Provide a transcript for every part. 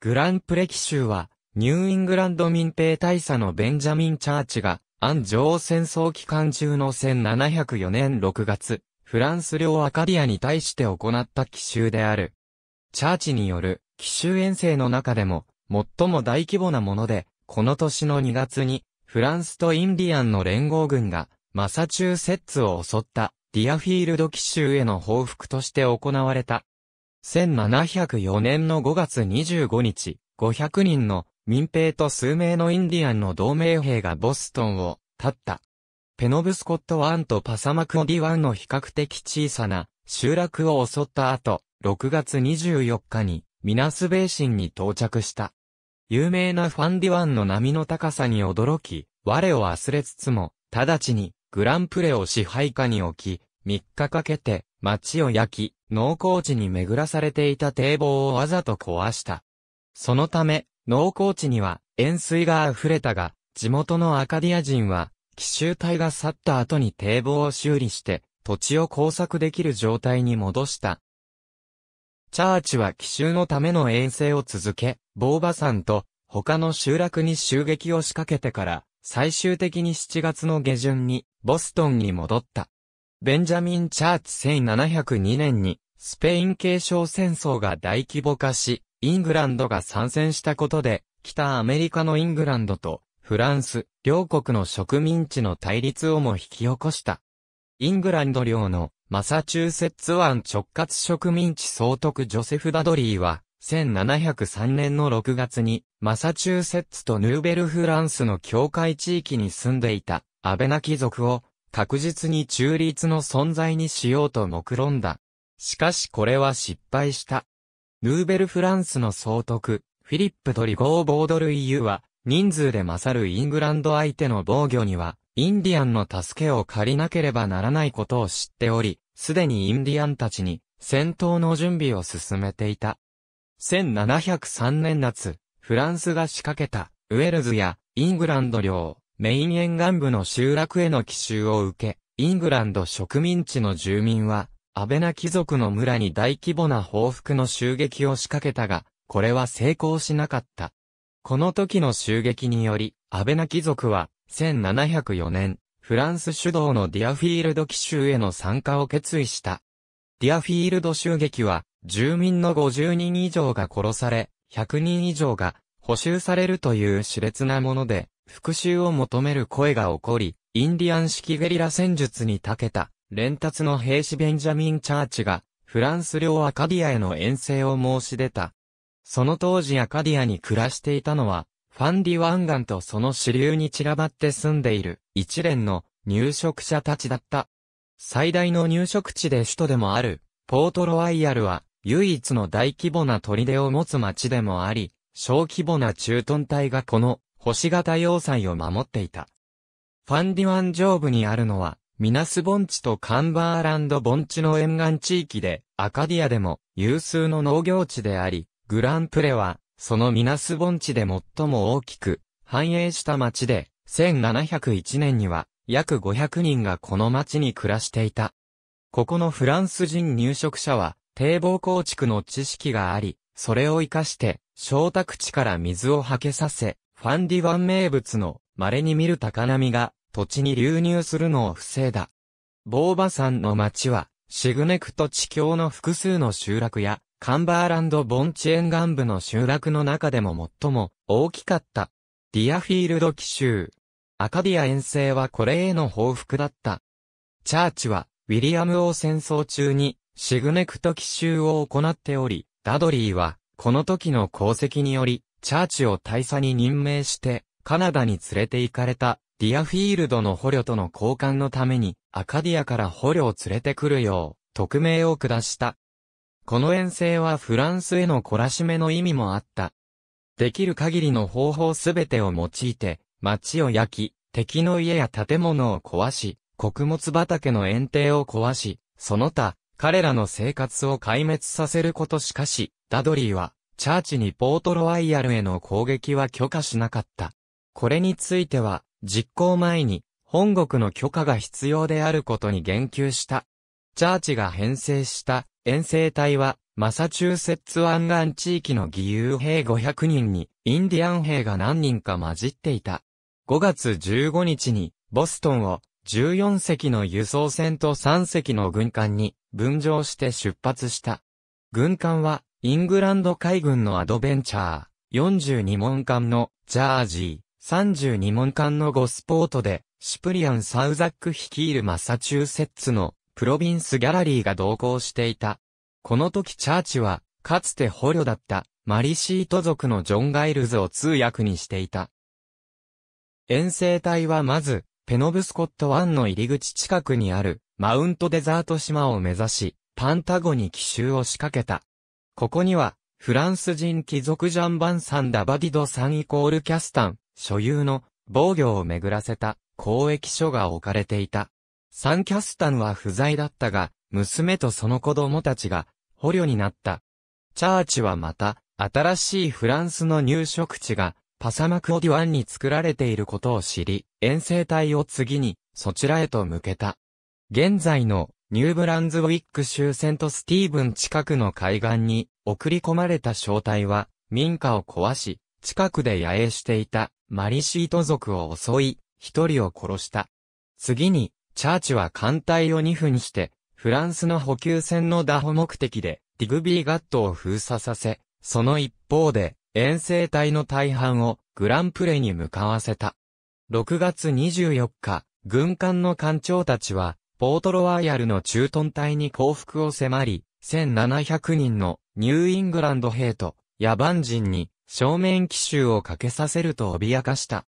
グランプレ奇州は、ニューイングランド民兵大佐のベンジャミン・チャーチが、安城戦争期間中の1704年6月、フランス領アカディアに対して行った奇襲である。チャーチによる奇襲遠征の中でも、最も大規模なもので、この年の2月に、フランスとインディアンの連合軍が、マサチューセッツを襲った、ディアフィールド奇襲への報復として行われた、1704年の5月25日、500人の民兵と数名のインディアンの同盟兵がボストンを立った。ペノブスコット湾とパサマクオディ湾の比較的小さな集落を襲った後、6月24日にミナスベーシンに到着した。有名なファンディ湾の波の高さに驚き、我を忘れつつも、直ちにグランプレを支配下に置き、3日かけて町を焼き、農耕地に巡らされていた堤防をわざと壊した。そのため、農耕地には塩水が溢れたが、地元のアカディア人は、奇襲隊が去った後に堤防を修理して、土地を工作できる状態に戻した。チャーチは奇襲のための遠征を続け、ボーバ山と他の集落に襲撃を仕掛けてから、最終的に7月の下旬にボストンに戻った。ベンジャミン・チャーチ1702年に、スペイン継承戦争が大規模化し、イングランドが参戦したことで、北アメリカのイングランドと、フランス、両国の植民地の対立をも引き起こした。イングランド領のマサチューセッツ湾直轄植民地総督ジョセフ・ダドリーは、1703年の6月に、マサチューセッツとヌーベルフランスの境界地域に住んでいた、アベナ貴族を確実に中立の存在にしようと目論んだ。しかしこれは失敗した。ヌーベルフランスの総督、フィリップ・トリゴー・ボードル EU は、人数で勝るイングランド相手の防御には、インディアンの助けを借りなければならないことを知っており、すでにインディアンたちに戦闘の準備を進めていた。1703年夏、フランスが仕掛けたウェルズやイングランド領、メイン沿岸部の集落への奇襲を受け、イングランド植民地の住民は、アベナ貴族の村に大規模な報復の襲撃を仕掛けたが、これは成功しなかった。この時の襲撃により、アベナ貴族は、1704年、フランス主導のディアフィールド奇襲への参加を決意した。ディアフィールド襲撃は、住民の50人以上が殺され、100人以上が補修されるという熾烈なもので、復讐を求める声が起こり、インディアン式ゲリラ戦術に長けた、連達の兵士ベンジャミン・チャーチが、フランス領アカディアへの遠征を申し出た。その当時アカディアに暮らしていたのは、ファンディワンガンとその支流に散らばって住んでいる一連の入植者たちだった。最大の入植地で首都でもある、ポートロワイヤルは唯一の大規模な砦を持つ町でもあり、小規模な駐屯隊がこの星型要塞を守っていた。ファンディワン上部にあるのは、ミナス盆地とカンバーランド盆地の沿岸地域で、アカディアでも有数の農業地であり、グランプレは、そのミナス盆地で最も大きく、繁栄した町で、1701年には、約500人がこの町に暮らしていた。ここのフランス人入植者は、堤防構築の知識があり、それを活かして、小宅地から水をはけさせ、ファンディ湾名物の稀に見る高波が土地に流入するのを防いだ。ボーバ山の町はシグネクト地境の複数の集落やカンバーランド盆地沿岸部の集落の中でも最も大きかった。ディアフィールド奇襲。アカディア遠征はこれへの報復だった。チャーチはウィリアム王戦争中にシグネクト奇襲を行っており、ダドリーはこの時の功績によりチャーチを大佐に任命して、カナダに連れて行かれた、ディアフィールドの捕虜との交換のために、アカディアから捕虜を連れてくるよう、匿名を下した。この遠征はフランスへの懲らしめの意味もあった。できる限りの方法すべてを用いて、街を焼き、敵の家や建物を壊し、穀物畑の園庭を壊し、その他、彼らの生活を壊滅させることしかし、ダドリーは、チャーチにポートロワイヤルへの攻撃は許可しなかった。これについては、実行前に、本国の許可が必要であることに言及した。チャーチが編成した遠征隊は、マサチューセッツ湾岸地域の義勇兵500人に、インディアン兵が何人か混じっていた。5月15日に、ボストンを14隻の輸送船と3隻の軍艦に分譲して出発した。軍艦はイングランド海軍のアドベンチャー、42門艦のジャージー、32門艦のゴスポートで、シプリアン・サウザック率いるマサチューセッツのプロビンスギャラリーが同行していた。この時チャーチは、かつて捕虜だったマリシート族のジョン・ガイルズを通訳にしていた。遠征隊はまず、ペノブスコット湾の入り口近くにあるマウントデザート島を目指し、パンタゴに奇襲を仕掛けた。ここには、フランス人貴族ジャンバンサン・ダバディド・サンイコール・キャスタン、所有の防御を巡らせた公益所が置かれていた。サン・キャスタンは不在だったが、娘とその子供たちが捕虜になった。チャーチはまた、新しいフランスの入植地が、パサマクオディワンに作られていることを知り、遠征隊を次に、そちらへと向けた。現在のニューブランズウィック州セントスティーブン近くの海岸に送り込まれた正体は民家を壊し、近くで野営していたマリシート族を襲い、一人を殺した。次に、チャーチは艦隊を2分にして、フランスの補給船の打破目的で、ディグビーガットを封鎖させ、その一方で、遠征隊の大半をグランプレに向かわせた。6月24日、軍艦の艦長たちは、ポートロワイヤルの駐屯隊に降伏を迫り、1700人のニューイングランド兵と野蛮人に正面奇襲をかけさせると脅かした。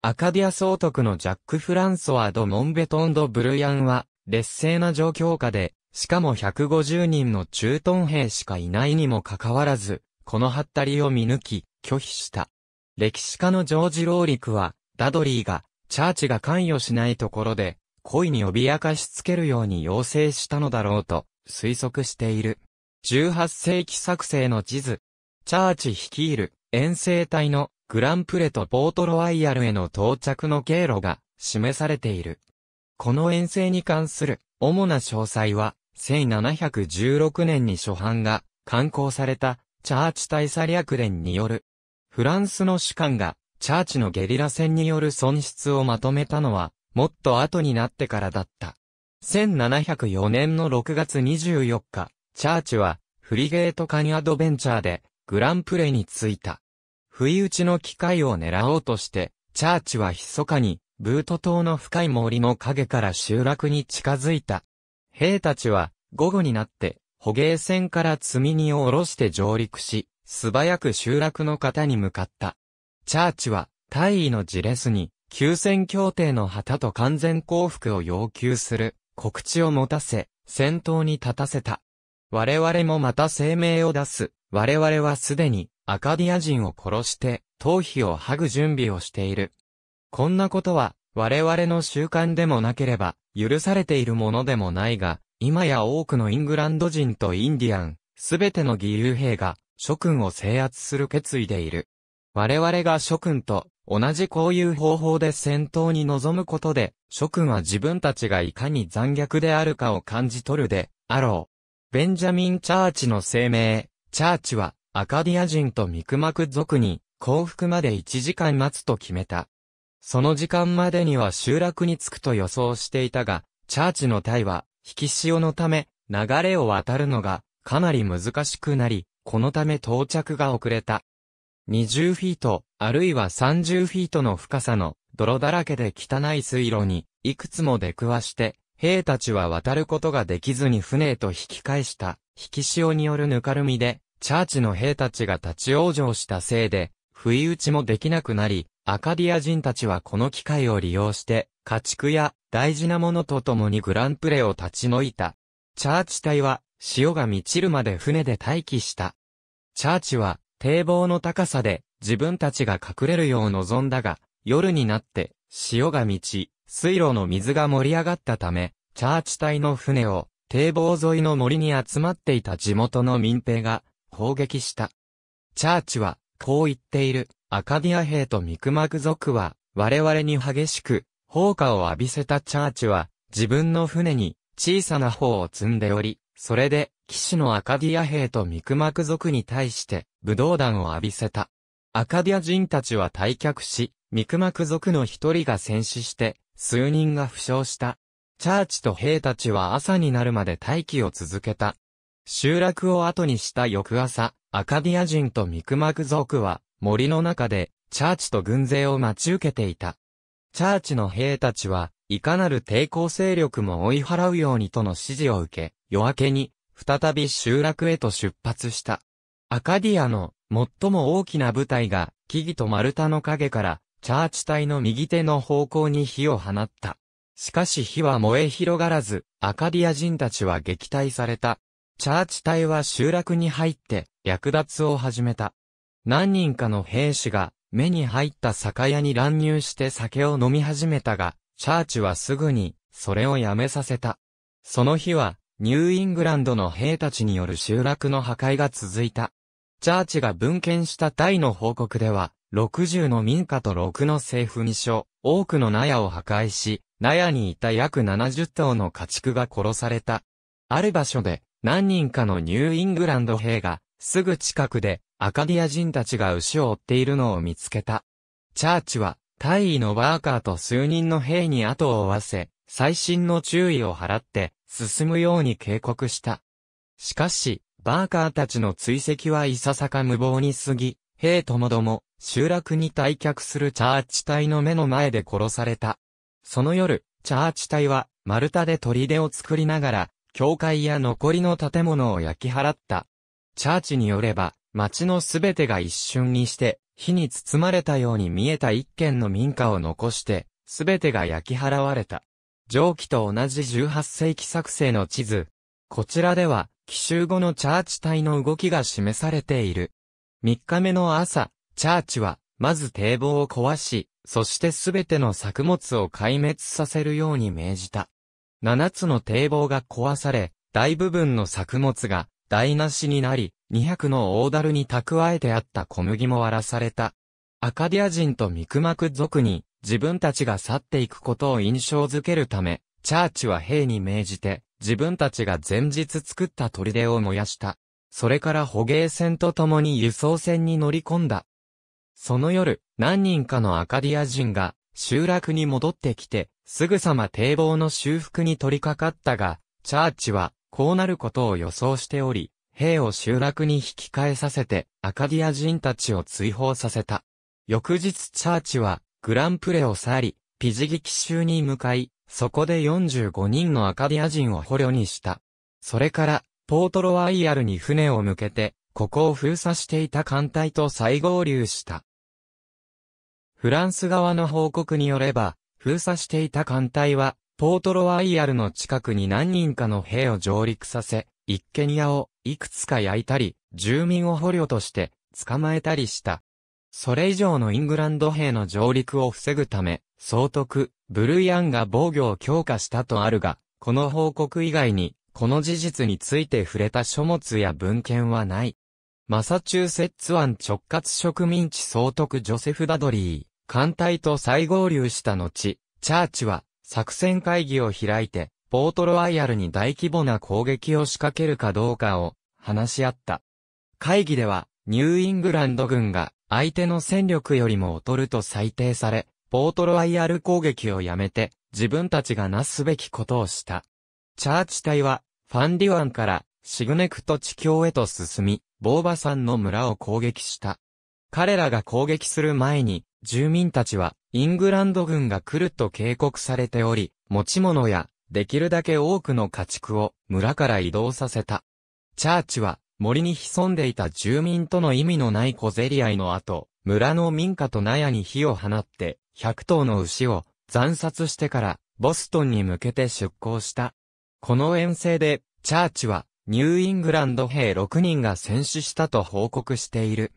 アカディア総督のジャック・フランソワ・ド・モンベトン・ド・ブルヤンは、劣勢な状況下で、しかも150人の駐屯兵しかいないにもかかわらず、このハッタリを見抜き、拒否した。歴史家のジョージ・ローリクは、ダドリーが、チャーチが関与しないところで、恋に脅かしつけるように要請したのだろうと推測している。18世紀作成の地図。チャーチ率いる遠征隊のグランプレとポートロワイヤルへの到着の経路が示されている。この遠征に関する主な詳細は1716年に初版が刊行されたチャーチ大佐略伝による。フランスの主官がチャーチのゲリラ戦による損失をまとめたのはもっと後になってからだった。1704年の6月24日、チャーチは、フリゲートカニアドベンチャーで、グランプレに着いた。不意打ちの機会を狙おうとして、チャーチは密かに、ブート島の深い森の影から集落に近づいた。兵たちは、午後になって、捕鯨船から積み荷を下ろして上陸し、素早く集落の方に向かった。チャーチは、大尉のジレスに、休戦協定の旗と完全降伏を要求する告知を持たせ、戦闘に立たせた。我々もまた声明を出す。我々はすでにアカディア人を殺して頭皮を剥ぐ準備をしている。こんなことは我々の習慣でもなければ許されているものでもないが、今や多くのイングランド人とインディアン、すべての義勇兵が諸君を制圧する決意でいる。我々が諸君と同じこういう方法で戦闘に臨むことで、諸君は自分たちがいかに残虐であるかを感じ取るで、あろう。ベンジャミン・チャーチの声明、チャーチは、アカディア人とミクマク族に、降伏まで1時間待つと決めた。その時間までには集落に着くと予想していたが、チャーチの隊は、引き潮のため、流れを渡るのが、かなり難しくなり、このため到着が遅れた。20フィート、あるいは30フィートの深さの泥だらけで汚い水路にいくつも出くわして、兵たちは渡ることができずに船へと引き返した、引き潮によるぬかるみで、チャーチの兵たちが立ち往生したせいで、不意打ちもできなくなり、アカディア人たちはこの機会を利用して、家畜や大事なものと共にグランプレを立ち退いた。チャーチ隊は、潮が満ちるまで船で待機した。チャーチは、堤防の高さで、自分たちが隠れるよう望んだが、夜になって、潮が満ち、水路の水が盛り上がったため、チャーチ隊の船を、堤防沿いの森に集まっていた地元の民兵が、砲撃した。チャーチは、こう言っている、アカディア兵とミクマク族は、我々に激しく、砲火を浴びせたチャーチは、自分の船に、小さな砲を積んでおり、それで、騎士のアカディア兵とミクマク族に対して、武道弾を浴びせた。アカディア人たちは退却し、ミクマク族の一人が戦死して、数人が負傷した。チャーチと兵たちは朝になるまで待機を続けた。集落を後にした翌朝、アカディア人とミクマク族は森の中でチャーチと軍勢を待ち受けていた。チャーチの兵たちは、いかなる抵抗勢力も追い払うようにとの指示を受け、夜明けに、再び集落へと出発した。アカディアの最も大きな部隊が木々と丸太の影からチャーチ隊の右手の方向に火を放った。しかし火は燃え広がらず、アカディア人たちは撃退された。チャーチ隊は集落に入って略奪を始めた。何人かの兵士が目に入った酒屋に乱入して酒を飲み始めたが、チャーチはすぐにそれをやめさせた。その日はニューイングランドの兵たちによる集落の破壊が続いた。チャーチが文献したタイの報告では、60の民家と6の政府に所、多くの納屋を破壊し、納屋にいた約70頭の家畜が殺された。ある場所で、何人かのニューイングランド兵が、すぐ近くで、アカディア人たちが牛を追っているのを見つけた。チャーチは、大尉のバーカーと数人の兵に後を追わせ、最新の注意を払って、進むように警告した。しかし、バーカーたちの追跡はいささか無謀に過ぎ、兵ともども、集落に退却するチャーチ隊の目の前で殺された。その夜、チャーチ隊は、丸太で砦を作りながら、教会や残りの建物を焼き払った。チャーチによれば、町のすべてが一瞬にして、火に包まれたように見えた一軒の民家を残して、すべてが焼き払われた。上記と同じ18世紀作成の地図。こちらでは、奇襲後のチャーチ隊の動きが示されている。3日目の朝、チャーチは、まず堤防を壊し、そしてすべての作物を壊滅させるように命じた。7つの堤防が壊され、大部分の作物が台無しになり、200の大樽に蓄えてあった小麦も荒らされた。アカディア人とミクマク族に自分たちが去っていくことを印象づけるため、チャーチは兵に命じて、自分たちが前日作った砦を燃やした。それから捕鯨船と共に輸送船に乗り込んだ。その夜、何人かのアカディア人が集落に戻ってきて、すぐさま堤防の修復に取り掛かったが、チャーチはこうなることを予想しており、兵を集落に引き返させて、アカディア人たちを追放させた。翌日チャーチは、グランプレを去り、ピジギキ州に向かい、そこで45人のアカディア人を捕虜にした。それから、ポートロワイヤルに船を向けて、ここを封鎖していた艦隊と再合流した。フランス側の報告によれば、封鎖していた艦隊は、ポートロワイヤルの近くに何人かの兵を上陸させ、一軒家をいくつか焼いたり、住民を捕虜として捕まえたりした。それ以上のイングランド兵の上陸を防ぐため、総督、ブルイアンが防御を強化したとあるが、この報告以外に、この事実について触れた書物や文献はない。マサチューセッツ湾直轄植民地総督ジョセフ・ダドリー、艦隊と再合流した後、チャーチは作戦会議を開いて、ポートロワイヤルに大規模な攻撃を仕掛けるかどうかを話し合った。会議では、ニューイングランド軍が相手の戦力よりも劣ると裁定され、オートロワイヤル攻撃をやめて、自分たちがなすべきことをした。チャーチ隊は、ファンディワンから、シグネクト地境へと進み、ボーバさんの村を攻撃した。彼らが攻撃する前に、住民たちは、イングランド軍が来ると警告されており、持ち物や、できるだけ多くの家畜を村から移動させた。チャーチは、森に潜んでいた住民との意味のない小競り合いの後、村の民家と納屋に火を放って、100頭の牛を残殺してからボストンに向けて出港した。この遠征で、チャーチはニューイングランド兵6人が戦死したと報告している。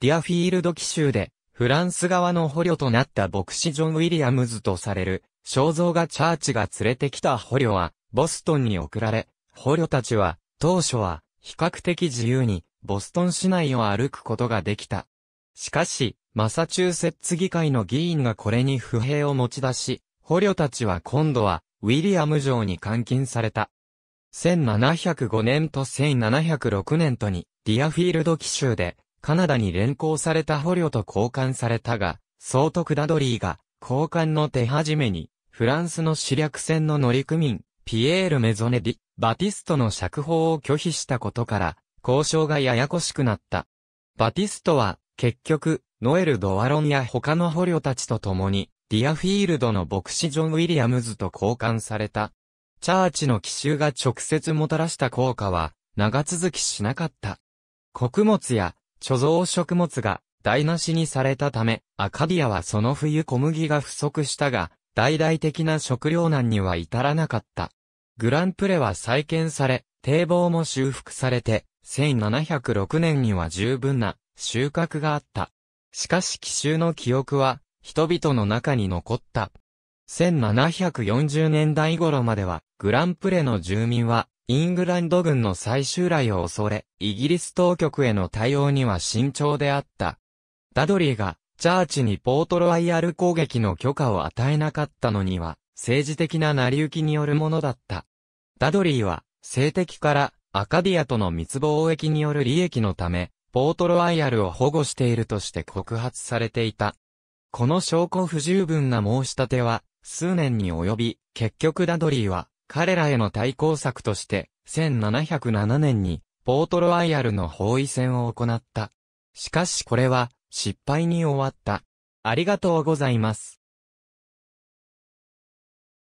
ディアフィールド奇州で、フランス側の捕虜となった牧師ジョン・ウィリアムズとされる、肖像がチャーチが連れてきた捕虜は、ボストンに送られ、捕虜たちは、当初は、比較的自由に、ボストン市内を歩くことができた。しかし、マサチューセッツ議会の議員がこれに不平を持ち出し、捕虜たちは今度は、ウィリアム城に監禁された。1705年と1706年とに、ディアフィールド奇襲で、カナダに連行された捕虜と交換されたが、総督ダドリーが、交換の手始めに、フランスの死略船の乗組員、ピエール・メゾネディ、バティストの釈放を拒否したことから、交渉がややこしくなった。バティストは、結局、ノエル・ドワロンや他の捕虜たちと共に、ディアフィールドの牧師ジョン・ウィリアムズと交換された。チャーチの奇襲が直接もたらした効果は、長続きしなかった。穀物や貯蔵食物が台無しにされたため、アカディアはその冬小麦が不足したが、大々的な食糧難には至らなかった。グランプレは再建され、堤防も修復されて、1706年には十分な収穫があった。しかし奇襲の記憶は、人々の中に残った。1740年代頃までは、グランプレの住民は、イングランド軍の最終来を恐れ、イギリス当局への対応には慎重であった。ダドリーが、チャーチにポートロワイヤル攻撃の許可を与えなかったのには、政治的な成り行きによるものだった。ダドリーは、性的から、アカディアとの密貿易による利益のため、ポートロワイヤルを保護しているとして告発されていた。この証拠不十分な申し立ては、数年に及び、結局ダドリーは、彼らへの対抗策として、1707年に、ポートロワイヤルの包囲戦を行った。しかしこれは、失敗に終わった。ありがとうございます。